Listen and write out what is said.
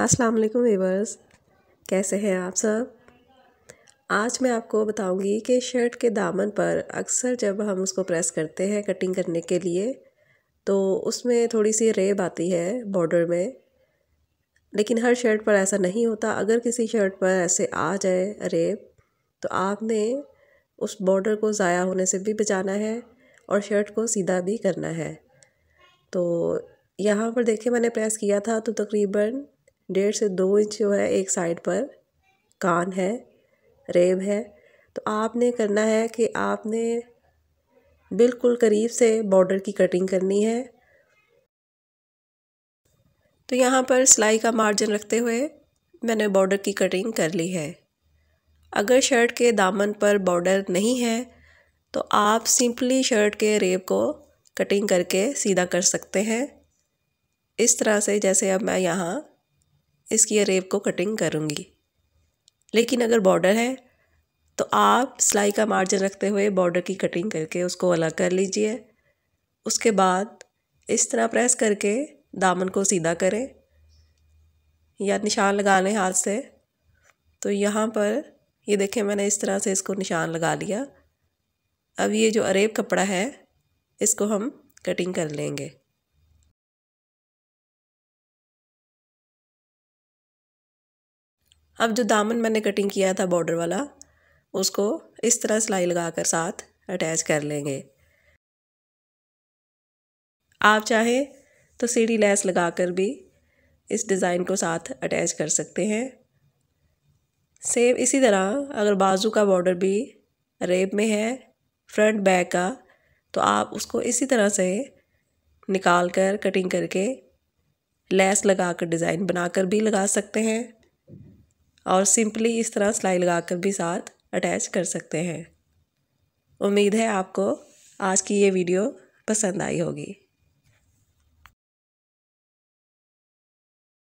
अस्सलाम वालेकुम वीवर्स कैसे हैं आप सब आज मैं आपको बताऊंगी कि शर्ट के दामन पर अक्सर जब हम उसको प्रेस करते हैं कटिंग करने के लिए तो उसमें थोड़ी सी रेब आती है बॉर्डर में लेकिन हर शर्ट पर ऐसा नहीं होता अगर किसी शर्ट पर ऐसे आ जाए रेब तो आपने उस बॉर्डर को ज़ाया होने से भी बचाना है और शर्ट को सीधा भी करना है तो यहाँ पर देखिए मैंने प्रेस किया था तो तकरीबन डेढ़ से दो इंच जो है एक साइड पर कान है रेब है तो आपने करना है कि आपने बिल्कुल करीब से बॉर्डर की कटिंग करनी है तो यहाँ पर सिलाई का मार्जिन रखते हुए मैंने बॉर्डर की कटिंग कर ली है अगर शर्ट के दामन पर बॉर्डर नहीं है तो आप सिंपली शर्ट के रेब को कटिंग करके सीधा कर सकते हैं इस तरह से जैसे अब मैं यहाँ इसकी अरेब को कटिंग करूँगी लेकिन अगर बॉर्डर है तो आप सिलाई का मार्जिन रखते हुए बॉर्डर की कटिंग करके उसको अलग कर लीजिए उसके बाद इस तरह प्रेस करके दामन को सीधा करें या निशान लगा लें हाथ से तो यहाँ पर ये देखें मैंने इस तरह से इसको निशान लगा लिया अब ये जो अरेब कपड़ा है इसको हम कटिंग कर लेंगे अब जो दामन मैंने कटिंग किया था बॉर्डर वाला उसको इस तरह सिलाई लगा कर साथ अटैच कर लेंगे आप चाहें तो सीढ़ी लेस लगा कर भी इस डिज़ाइन को साथ अटैच कर सकते हैं सेम इसी तरह अगर बाजू का बॉर्डर भी रेप में है फ्रंट बैक का तो आप उसको इसी तरह से निकाल कर कटिंग करके लैस लगा कर डिज़ाइन बना कर भी लगा सकते हैं और सिंपली इस तरह सिलाई लगाकर भी साथ अटैच कर सकते हैं उम्मीद है आपको आज की ये वीडियो पसंद आई होगी